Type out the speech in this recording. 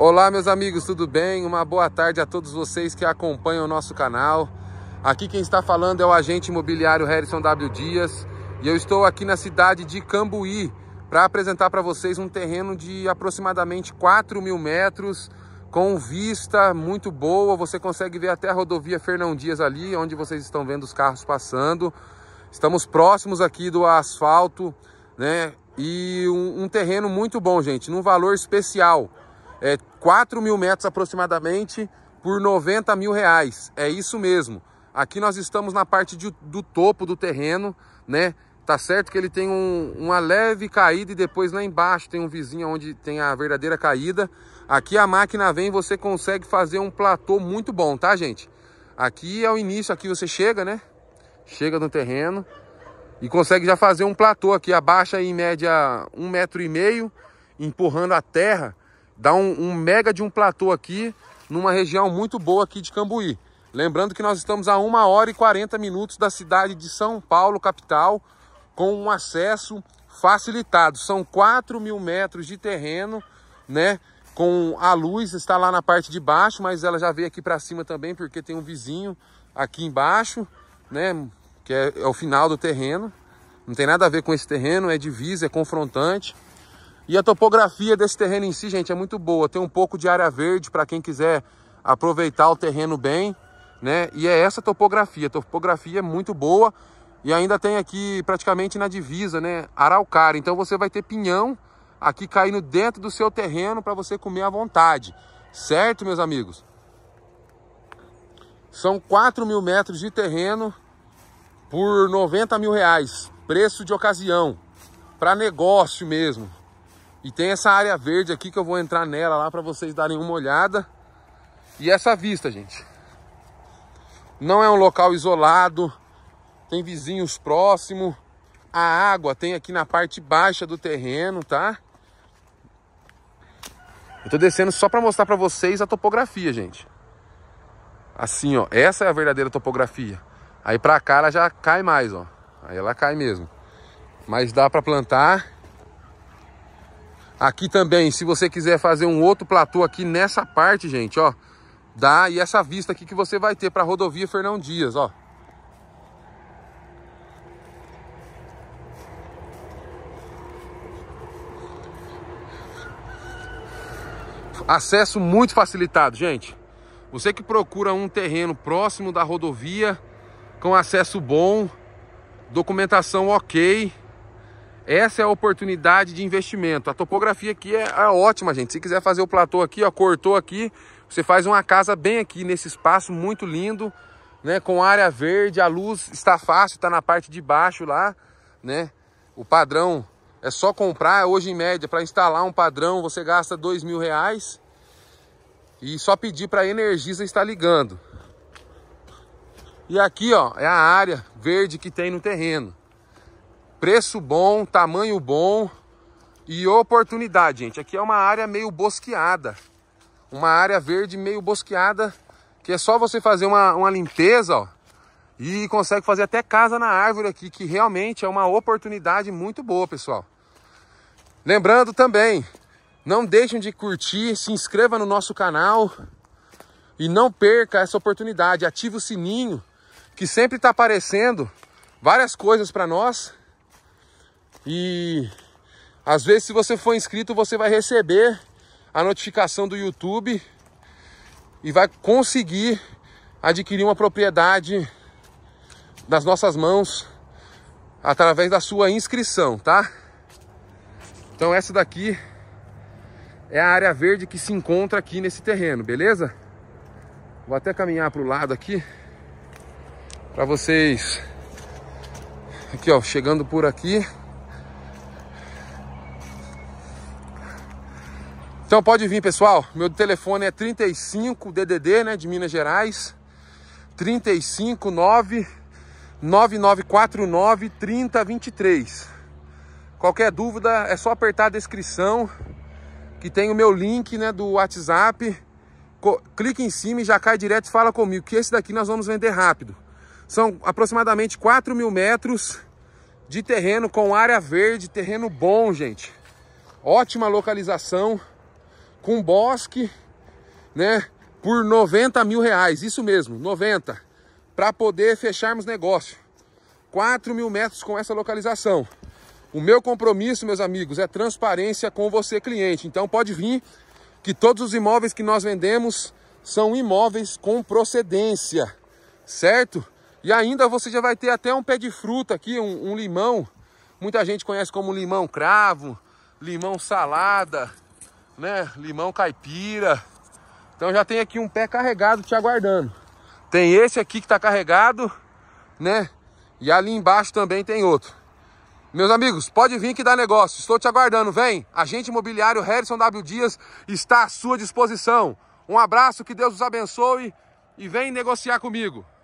Olá, meus amigos, tudo bem? Uma boa tarde a todos vocês que acompanham o nosso canal. Aqui quem está falando é o agente imobiliário Harrison W. Dias e eu estou aqui na cidade de Cambuí para apresentar para vocês um terreno de aproximadamente 4 mil metros com vista muito boa. Você consegue ver até a rodovia Fernão Dias ali, onde vocês estão vendo os carros passando. Estamos próximos aqui do asfalto, né? E um, um terreno muito bom, gente, num valor especial é, 4 mil metros aproximadamente por 90 mil reais. É isso mesmo. Aqui nós estamos na parte de, do topo do terreno, né? Tá certo que ele tem um, uma leve caída e depois lá embaixo tem um vizinho onde tem a verdadeira caída. Aqui a máquina vem e você consegue fazer um platô muito bom, tá, gente? Aqui é o início, aqui você chega, né? Chega no terreno e consegue já fazer um platô aqui. Abaixa em média um metro e meio, empurrando a terra dá um, um mega de um platô aqui, numa região muito boa aqui de Cambuí. Lembrando que nós estamos a 1 hora e 40 minutos da cidade de São Paulo, capital, com um acesso facilitado. São 4 mil metros de terreno, né? Com a luz, está lá na parte de baixo, mas ela já veio aqui para cima também, porque tem um vizinho aqui embaixo, né? Que é, é o final do terreno. Não tem nada a ver com esse terreno, é divisa, é confrontante. E a topografia desse terreno em si, gente, é muito boa. Tem um pouco de área verde para quem quiser aproveitar o terreno bem, né? E é essa topografia. A topografia é muito boa. E ainda tem aqui praticamente na divisa, né? Araucária. Então você vai ter pinhão aqui caindo dentro do seu terreno para você comer à vontade. Certo, meus amigos? São 4 mil metros de terreno por 90 mil reais. Preço de ocasião. Para negócio mesmo. E tem essa área verde aqui que eu vou entrar nela lá para vocês darem uma olhada. E essa vista, gente. Não é um local isolado, tem vizinhos próximo. A água tem aqui na parte baixa do terreno, tá? Eu tô descendo só para mostrar para vocês a topografia, gente. Assim, ó, essa é a verdadeira topografia. Aí para cá ela já cai mais, ó. Aí ela cai mesmo. Mas dá para plantar Aqui também, se você quiser fazer um outro platô aqui nessa parte, gente, ó. Dá, e essa vista aqui que você vai ter para a rodovia Fernão Dias, ó. Acesso muito facilitado, gente. Você que procura um terreno próximo da rodovia, com acesso bom, documentação ok, essa é a oportunidade de investimento. A topografia aqui é, é ótima, gente. Se quiser fazer o platô aqui, ó, cortou aqui, você faz uma casa bem aqui nesse espaço muito lindo, né? Com área verde, a luz está fácil, está na parte de baixo lá, né? O padrão é só comprar hoje em média para instalar um padrão você gasta dois mil reais e só pedir para a Energisa estar ligando. E aqui ó é a área verde que tem no terreno. Preço bom, tamanho bom e oportunidade, gente. Aqui é uma área meio bosqueada. Uma área verde meio bosqueada, que é só você fazer uma, uma limpeza, ó. E consegue fazer até casa na árvore aqui, que realmente é uma oportunidade muito boa, pessoal. Lembrando também, não deixem de curtir, se inscreva no nosso canal e não perca essa oportunidade. Ative o sininho que sempre está aparecendo várias coisas para nós e às vezes, se você for inscrito, você vai receber a notificação do YouTube e vai conseguir adquirir uma propriedade nas nossas mãos através da sua inscrição, tá? Então essa daqui é a área verde que se encontra aqui nesse terreno, beleza? Vou até caminhar para o lado aqui para vocês. Aqui, ó, chegando por aqui. Então pode vir, pessoal. Meu telefone é 35 DDD, né, de Minas Gerais. 359 9949 3023. Qualquer dúvida é só apertar a descrição que tem o meu link, né, do WhatsApp. Clique em cima e já cai direto e fala comigo que esse daqui nós vamos vender rápido. São aproximadamente 4 mil metros de terreno com área verde, terreno bom, gente. Ótima localização com bosque, né? Por 90 mil reais, isso mesmo, 90. Para poder fecharmos negócio. 4 mil metros com essa localização. O meu compromisso, meus amigos, é transparência com você, cliente. Então pode vir que todos os imóveis que nós vendemos são imóveis com procedência, certo? E ainda você já vai ter até um pé de fruta aqui, um, um limão. Muita gente conhece como limão cravo, limão salada, né? Limão caipira. Então já tem aqui um pé carregado te aguardando. Tem esse aqui que está carregado, né? E ali embaixo também tem outro. Meus amigos, pode vir que dá negócio. Estou te aguardando, vem. Agente imobiliário Harrison W. Dias está à sua disposição. Um abraço, que Deus os abençoe e vem negociar comigo.